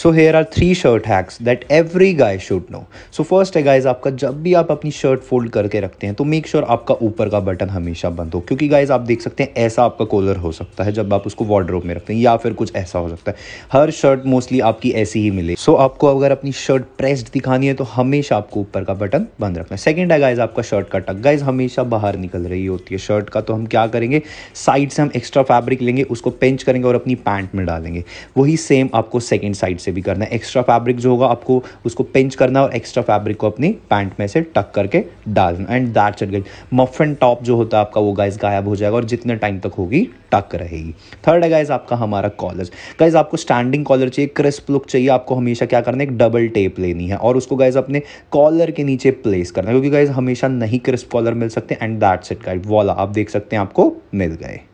so here are three shirt hacks that every guy should know so first है guys आपका जब भी आप अपनी शर्ट फोल्ड करके रखते हैं तो मेक श्योर sure आपका ऊपर का बटन हमेशा बंद हो क्योंकि गाइज आप देख सकते हैं ऐसा आपका कॉलर हो सकता है जब आप उसको वार्ड्रोप में रखते हैं या फिर कुछ ऐसा हो सकता है हर शर्ट मोस्टली आपकी ऐसी ही मिले सो so, आपको अगर अपनी शर्ट प्रेस्ड दिखानी है तो हमेशा आपको ऊपर का बटन बंद रखना है सेकेंड है गाइज आपका शर्ट का टक गाइज हमेशा बाहर निकल रही होती है शर्ट का तो हम क्या करेंगे साइड से हम एक्स्ट्रा फैब्रिक लेंगे उसको पेंच करेंगे और अपनी पैंट में डालेंगे वही सेम आपको सेकेंड साइड से भी करना है एक्स्ट्रा फैब्रिक जो होगा आपको उसको पिंच करना और एक्स्ट्रा फैब्रिक को अपनी पैंट में से टक करके डालना एंड दैट चट गाइज मफन टॉप जो होता है आपका वो गाइज गायब हो जाएगा और जितने टाइम तक होगी टक रहेगी थर्ड है गाइज आपका हमारा कॉलर गाइज आपको स्टैंडिंग कॉलर चाहिए क्रिस्प लुक चाहिए आपको हमेशा क्या करना है एक डबल टेप लेनी है और उसको गाइज अपने कॉलर के नीचे प्लेस करना है क्योंकि गाइज हमेशा नहीं क्रिस्प कॉलर मिल सकते and that set guide voila आप देख सकते हैं आपको मिल गए